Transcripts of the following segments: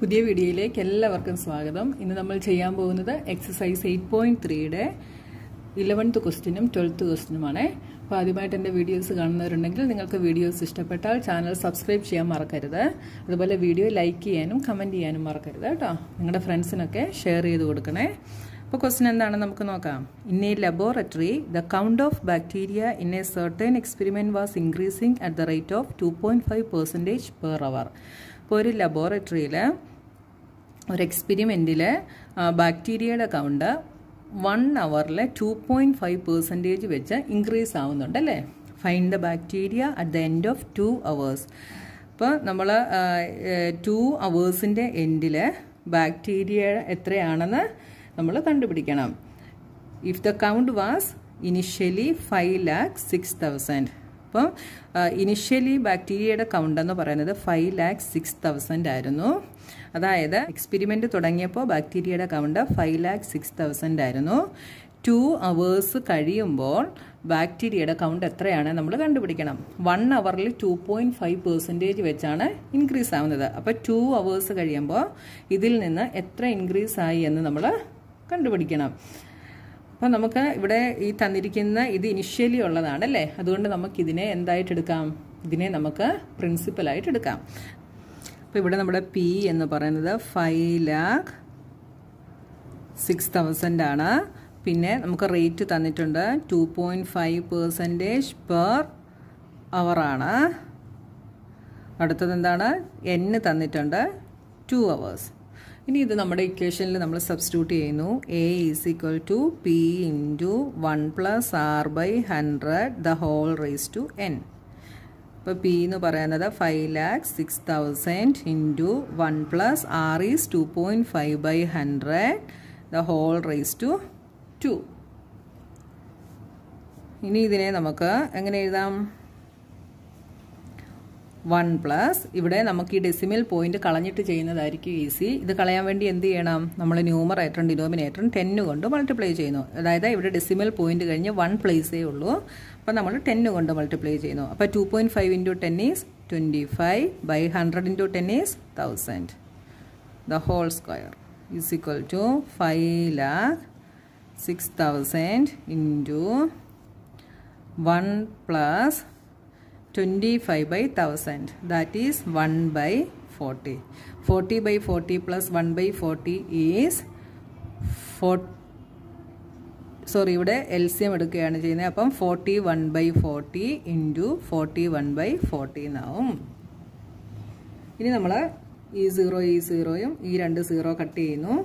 പുതിയ വീഡിയോയിലേക്ക് എല്ലാവർക്കും സ്വാഗതം ഇന്ന് നമ്മൾ ചെയ്യാൻ പോകുന്നത് എക്സസൈസ് എയ്റ്റ് പോയിന്റ് ത്രീയുടെ ഇലവൻത്ത് ക്വസ്റ്റിനും ട്വൽത്ത് ക്വസ്റ്റിനുമാണ് അപ്പോൾ ആദ്യമായിട്ട് എൻ്റെ വീഡിയോസ് കാണുന്നവരുണ്ടെങ്കിൽ നിങ്ങൾക്ക് വീഡിയോസ് ഇഷ്ടപ്പെട്ടാൽ ചാനൽ സബ്സ്ക്രൈബ് ചെയ്യാൻ മറക്കരുത് അതുപോലെ വീഡിയോ ലൈക്ക് ചെയ്യാനും കമൻറ്റ് ചെയ്യാനും മറക്കരുത് കേട്ടോ നിങ്ങളുടെ ഫ്രണ്ട്സിനൊക്കെ ഷെയർ ചെയ്ത് കൊടുക്കണേ അപ്പോൾ ക്വസ്റ്റ്യൻ എന്താണ് നമുക്ക് നോക്കാം in a laboratory the count of bacteria in a certain experiment was increasing at the rate of two point five percentage per hour ഇപ്പോൾ ഒരു ലബോറട്ടറിയിൽ ഒരു എക്സ്പെരിമെൻറ്റിൽ ബാക്ടീരിയയുടെ കൗണ്ട് വൺ അവറിൽ ടു പോയിൻറ്റ് ഫൈവ് പെർസെൻറ്റേജ് വെച്ച് ഇൻക്രീസ് ആവുന്നുണ്ട് അല്ലേ find the bacteria at the end of two hours അപ്പോൾ നമ്മൾ ടു അവേഴ്സിൻ്റെ എൻഡിൽ ബാക്ടീരിയ എത്രയാണെന്ന് നമ്മൾ കണ്ടുപിടിക്കണം if the count was initially five lakh six thousand അപ്പം ഇനിഷ്യലി ബാക്ടീരിയയുടെ കൗണ്ട് എന്ന് പറയുന്നത് ഫൈവ് ലാക്ക് സിക്സ് തൗസൻഡ് ആയിരുന്നു അതായത് എക്സ്പെരിമെൻറ്റ് തുടങ്ങിയപ്പോൾ ബാക്ടീരിയയുടെ count five lakh six thousand ആയിരുന്നു ടു അവേഴ്സ് കഴിയുമ്പോൾ ബാക്ടീരിയയുടെ കൗണ്ട് എത്രയാണ് നമ്മൾ കണ്ടുപിടിക്കണം വൺ അവറിൽ ടു പോയിൻറ്റ് ഫൈവ് പെർസെൻറ്റേജ് വെച്ചാണ് ഇൻക്രീസ് ആവുന്നത് അപ്പോൾ ടു അവേഴ്സ് കഴിയുമ്പോൾ ഇതിൽ നിന്ന് എത്ര ഇൻക്രീസ് ആയി എന്ന് നമ്മൾ കണ്ടുപിടിക്കണം അപ്പോൾ നമുക്ക് ഇവിടെ ഈ തന്നിരിക്കുന്ന ഇത് ഇനിഷ്യലി ഉള്ളതാണല്ലേ അതുകൊണ്ട് നമുക്കിതിനെ എന്തായിട്ട് എടുക്കാം ഇതിനെ നമുക്ക് പ്രിൻസിപ്പലായിട്ട് എടുക്കാം അപ്പോൾ ഇവിടെ നമ്മുടെ പി എന്ന് പറയുന്നത് ഫൈവ് ലാക്ക് സിക്സ് തൗസൻഡ് ആണ് പിന്നെ നമുക്ക് റേറ്റ് തന്നിട്ടുണ്ട് two point five percentage per അവറാണ് അടുത്തത് എന്താണ് എന്ന് തന്നിട്ടുണ്ട് ടു അവേഴ്സ് ഇനി ഇത് നമ്മുടെ ഇക്വേഷനിൽ നമ്മൾ സബ്സ്റ്റിറ്റ്യൂട്ട് ചെയ്യുന്നു A is equal to P into one plus R by hundred the whole raise to N ഇപ്പോൾ പി എന്ന് പറയുന്നത് five lakhs six thousand into one plus R is two point five by hundred the whole raise to two ഇനി ഇതിനെ നമുക്ക് എങ്ങനെ എഴുതാം one plus ഇവിടെ നമുക്ക് ഈ ഡെസിമൽ പോയിന്റ് കളഞ്ഞിട്ട് ചെയ്യുന്നതായിരിക്കും ഈസി ഇത് കളയാൻ വേണ്ടി എന്ത് ചെയ്യണം നമ്മൾ ന്യൂമറേറ്ററും ഡിനോമിനേറ്ററും ടെന്നു കൊണ്ട് മൾട്ടിപ്ലൈ ചെയ്യുന്നു അതായത് ഇവിടെ ഡെസിമൽ പോയിന്റ് കഴിഞ്ഞ് വൺ പ്ലേസേ ഉള്ളൂ അപ്പം നമ്മൾ ടെന്നു കൊണ്ട് മൾട്ടിപ്ലൈ ചെയ്യുന്നു അപ്പോൾ two point five into ten is twenty five by hundred into ten is thousand the whole square is equal to five lakh six thousand into one plus twenty five by thousand that is one by forty forty by forty plus one by forty is four sorry ഇവിടെ L C M എടുക്കുകയാണ് ചെയ്യുന്നത് അപ്പം forty one by forty into forty one by forty എന്നാവും ഇനി നമ്മൾ ഈ zero ഈ സീറോയും ഈ രണ്ട് സീറോ കട്ട് ചെയ്യുന്നു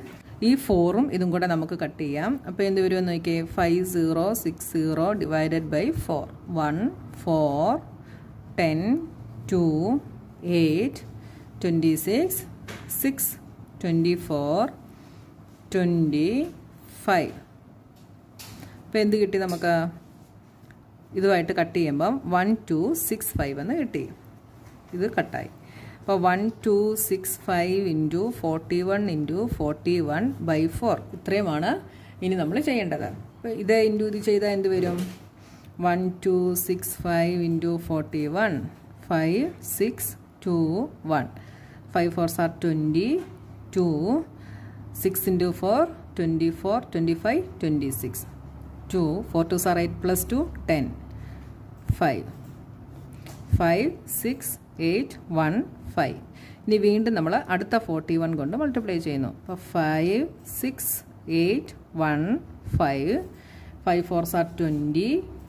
ഈ ഫോറും ഇതും കൂടെ നമുക്ക് കട്ട് ചെയ്യാം അപ്പോൾ എന്ത് വരുമെന്ന് നോക്കിയേ five zero six zero divided by four one four 10, 2, 8, 26, 6, 24, 25. ഇപ്പോൾ എന്ത് കിട്ടി നമുക്ക് ഇതുമായിട്ട് കട്ട് ചെയ്യുമ്പം വൺ ടു സിക്സ് ഫൈവ് എന്ന് കിട്ടി ഇത് കട്ടായി അപ്പോൾ one two six five into forty one into forty one by four ഇത്രയുമാണ് ഇനി നമ്മൾ ചെയ്യേണ്ടത് അപ്പോൾ ഇത് ഇൻറ്റു ഇത് ചെയ്താൽ എന്ത് വരും one two six five into forty one five six two one five four sir twenty two six into four twenty four twenty five twenty six two four two sir eight plus two ten five five six eight one five ഇനി വീണ്ടും നമ്മൾ അടുത്ത forty one കൊണ്ട് multiply ചെയ്യുന്നു അപ്പോൾ five six eight one five five four sir twenty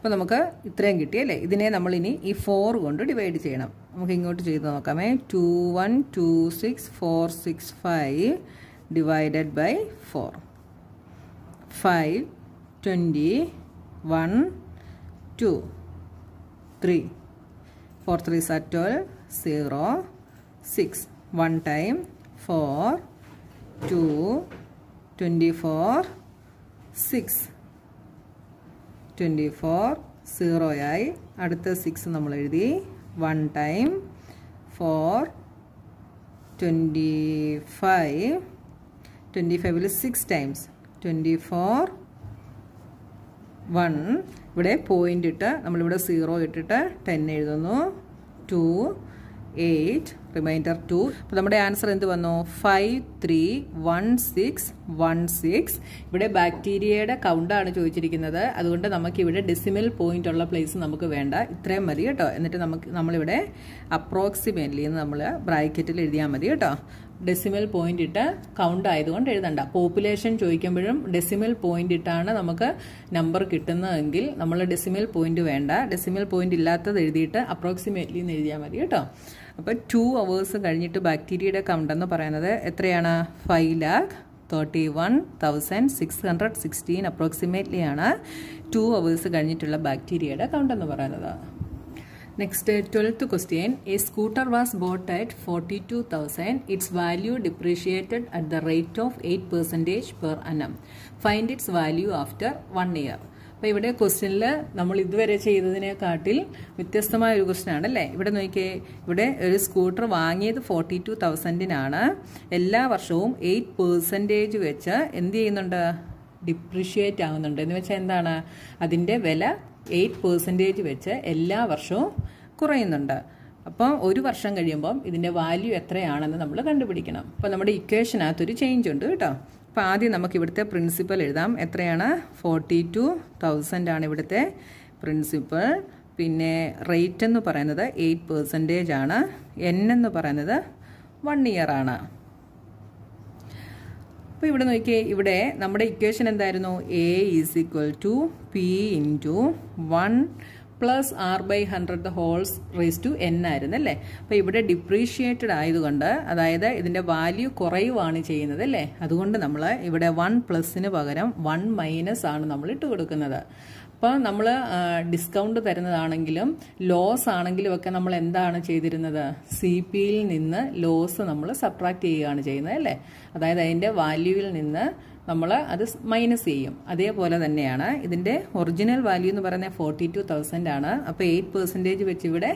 അപ്പോൾ നമുക്ക് ഇത്രയും കിട്ടി അല്ലേ ഇതിനെ നമ്മളിനി ഈ ഫോർ കൊണ്ട് ഡിവൈഡ് ചെയ്യണം നമുക്ക് ഇങ്ങോട്ട് ചെയ്ത് നോക്കാമേ two one two six four six five divided by four five twenty one two three four three are twelve zero six one time four two twenty four six twenty four zero ആയി അടുത്ത six നമ്മൾ എഴുതി one time four twenty five twenty ഫൈവിൽ six times twenty four one ഇവിടെ point ഇട്ട് നമ്മളിവിടെ zero ഇട്ടിട്ട് ten എഴുതുന്നു ടു എയ്റ്റ് റിമൈൻഡർ ടു അപ്പോൾ നമ്മുടെ ആൻസർ എന്ത് വന്നു five three one six one six ഇവിടെ ബാക്ടീരിയയുടെ കൗണ്ടാണ് ചോദിച്ചിരിക്കുന്നത് അതുകൊണ്ട് നമുക്കിവിടെ ഡെസിമൽ പോയിന്റ് ഉള്ള പ്ലേസ് നമുക്ക് വേണ്ട ഇത്രയും മതി കേട്ടോ എന്നിട്ട് നമുക്ക് നമ്മളിവിടെ അപ്രോക്സിമേറ്റ്ലി എന്ന് നമ്മൾ ബ്രാക്കറ്റിൽ എഴുതിയാൽ മതി കേട്ടോ ഡെസിമൽ പോയിന്റ് ഇട്ട് കൗണ്ട് ആയതുകൊണ്ട് എഴുതണ്ട പോപ്പുലേഷൻ ചോദിക്കുമ്പോഴും ഡെസിമൽ പോയിന്റ് ഇട്ടാണ് നമുക്ക് നമ്പർ കിട്ടുന്നതെങ്കിൽ നമ്മൾ ഡെസിമൽ പോയിന്റ് വേണ്ട ഡെസിമൽ പോയിന്റ് ഇല്ലാത്തത് എഴുതിയിട്ട് അപ്രോക്സിമേറ്റ്ലി എന്ന് എഴുതിയാൽ മതി കേട്ടോ അപ്പോൾ ടു അവേഴ്സ് കഴിഞ്ഞിട്ട് ബാക്ടീരിയയുടെ കൗണ്ട് എന്ന് പറയുന്നത് എത്രയാണ് five lakh thirty one thousand six hundred sixteen approximately ആണ് ടു അവേഴ്സ് കഴിഞ്ഞിട്ടുള്ള ബാക്ടീരിയയുടെ കൗണ്ട് എന്ന് പറയുന്നത് next twelfth question a scooter was bought at forty two thousand its value depreciated at the rate of eight percentage per annum find its value after one year അപ്പോൾ ഇവിടെ ക്വസ്റ്റ്യനിൽ നമ്മൾ ഇതുവരെ ചെയ്തതിനെക്കാട്ടിൽ വ്യത്യസ്തമായ ഒരു ക്വസ്റ്റ്യനാണ് അല്ലേ ഇവിടെ നോക്കിയേ ഇവിടെ ഒരു സ്കൂട്ടർ വാങ്ങിയത് ഫോർട്ടി ടു തൗസൻഡിനാണ് എല്ലാ വർഷവും എയ്റ്റ് പെർസെൻറ്റേജ് വെച്ച് എന്ത് ചെയ്യുന്നുണ്ട് ഡിപ്രിഷ്യേറ്റ് ആകുന്നുണ്ട് എന്ന് വെച്ചാൽ എന്താണ് അതിൻ്റെ വില എയ്റ്റ് പെർസെൻറ്റേജ് വെച്ച് എല്ലാ വർഷവും കുറയുന്നുണ്ട് അപ്പം ഒരു വർഷം കഴിയുമ്പം ഇതിൻ്റെ വാല്യൂ എത്രയാണെന്ന് നമ്മൾ കണ്ടുപിടിക്കണം അപ്പോൾ നമ്മുടെ ഇക്വേഷനകത്തൊരു ചേഞ്ച് ഉണ്ട് കേട്ടോ അപ്പോൾ ആദ്യം നമുക്ക് ഇവിടുത്തെ പ്രിൻസിപ്പൽ എഴുതാം എത്രയാണ് ഫോർട്ടി ടു തൗസൻഡ് ആണ് ഇവിടുത്തെ പ്രിൻസിപ്പൽ പിന്നെ റേറ്റ് എന്ന് പറയുന്നത് എയ്റ്റ് പെർസെൻറ്റേജ് ആണ് എൻ എന്ന് പറയുന്നത് വൺ ഇയർ ആണ് അപ്പോൾ ഇവിടെ നോക്കിയേ ഇവിടെ നമ്മുടെ ഇക്വേഷൻ എന്തായിരുന്നു A is equal to P into one plus R by hundred whole's raise to N ആയിരുന്നു അല്ലേ അപ്പം ഇവിടെ ഡിപ്രീഷിയേറ്റഡ് ആയതുകൊണ്ട് അതായത് ഇതിൻ്റെ വാല്യൂ കുറയുവാണ് ചെയ്യുന്നത് അല്ലേ അതുകൊണ്ട് നമ്മൾ ഇവിടെ വൺ പ്ലസിന് പകരം വൺ മൈനസ് ആണ് നമ്മൾ ഇട്ട് കൊടുക്കുന്നത് അപ്പോൾ നമ്മൾ ഡിസ്കൗണ്ട് തരുന്നതാണെങ്കിലും ലോസ് ആണെങ്കിലും ഒക്കെ നമ്മൾ എന്താണ് ചെയ്തിരുന്നത് സി പിയിൽ നിന്ന് ലോസ് നമ്മൾ സബ്ട്രാക്ട് ചെയ്യുകയാണ് ചെയ്യുന്നത് അല്ലേ അതായത് അതിൻ്റെ വാല്യൂവിൽ നിന്ന് നമ്മൾ അത് മൈനസ് ചെയ്യും അതേപോലെ തന്നെയാണ് ഇതിൻ്റെ ഒറിജിനൽ വാല്യൂ എന്ന് പറയുന്നത് ഫോർട്ടി ടു തൗസൻഡ് ആണ് അപ്പോൾ എയ്റ്റ് പെർസെൻറ്റേജ് വെച്ച് ഇവിടെ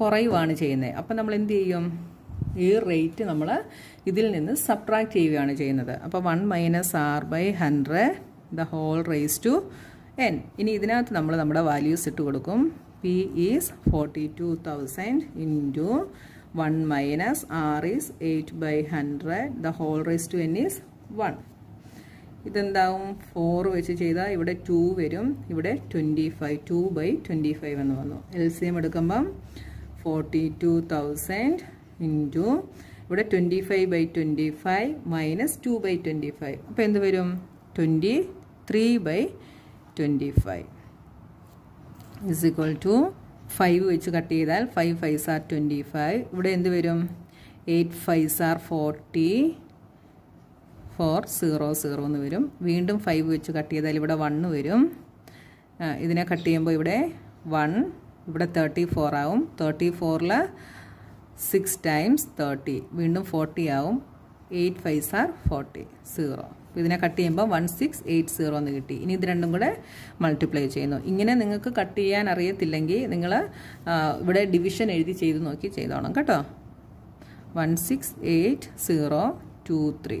കുറയുവാണ് ചെയ്യുന്നത് അപ്പോൾ നമ്മൾ എന്ത് ചെയ്യും ഈ റേറ്റ് നമ്മൾ ഇതിൽ നിന്ന് സബ്ട്രാക്ട് ചെയ്യുകയാണ് ചെയ്യുന്നത് അപ്പോൾ one minus R by hundred the whole raise to N ഇനി ഇതിനകത്ത് നമ്മൾ നമ്മുടെ വാല്യൂസ് ഇട്ട് കൊടുക്കും P is forty two thousand into one minus R is eight by hundred the whole raise to N is one ഇതെന്താവും four വെച്ച് ചെയ്താൽ ഇവിടെ ടു വരും ഇവിടെ twenty five two by twenty five എന്ന് വന്നു എൽ സി എം എടുക്കുമ്പം forty two thousand into ഇവിടെ twenty five by twenty five minus two by twenty five അപ്പോൾ എന്ത് വരും twenty three by twenty five is equal to five വെച്ച് cut ചെയ്താൽ five five are twenty five ഇവിടെ എന്ത് വരും eight five are forty four zero zero എന്ന് വരും വീണ്ടും ഫൈവ് വെച്ച് കട്ട് ചെയ്താൽ ഇവിടെ വണ്ണ് വരും ഇതിനെ കട്ട് ചെയ്യുമ്പോൾ ഇവിടെ വൺ ഇവിടെ തേർട്ടി ഫോർ ആവും തേർട്ടി ഫോറിൽ സിക്സ് ടൈംസ് തേർട്ടി വീണ്ടും ഫോർട്ടി ആവും eight five are forty zero ഇതിനെ കട്ട് ചെയ്യുമ്പോൾ വൺ സിക്സ് എയ്റ്റ് സീറോ എന്ന് കിട്ടി ഇനി ഇത് രണ്ടും കൂടെ മൾട്ടിപ്ലൈ ചെയ്യുന്നു ഇങ്ങനെ നിങ്ങൾക്ക് കട്ട് ചെയ്യാൻ അറിയത്തില്ലെങ്കിൽ നിങ്ങൾ ഇവിടെ ഡിവിഷൻ എഴുതി ചെയ്ത് നോക്കി ചെയ്തോണം കേട്ടോ one six eight zero two three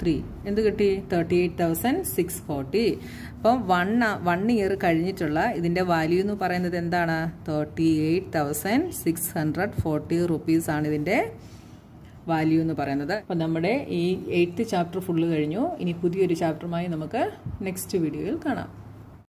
three എന്ത് കിട്ടി thirty eight thousand six forty അപ്പം വൺ വൺ ഇയർ കഴിഞ്ഞിട്ടുള്ള ഇതിൻ്റെ വാല്യൂ എന്ന് പറയുന്നത് എന്താണ് thirty eight thousand six hundred forty ആണ് ഇതിൻ്റെ വാല്യൂ എന്ന് പറയുന്നത് അപ്പം നമ്മുടെ ഈ എയ്ത്ത് ചാപ്റ്റർ ഫുള്ള് കഴിഞ്ഞു ഇനി പുതിയൊരു ചാപ്റ്ററുമായി നമുക്ക് നെക്സ്റ്റ് വീഡിയോയിൽ കാണാം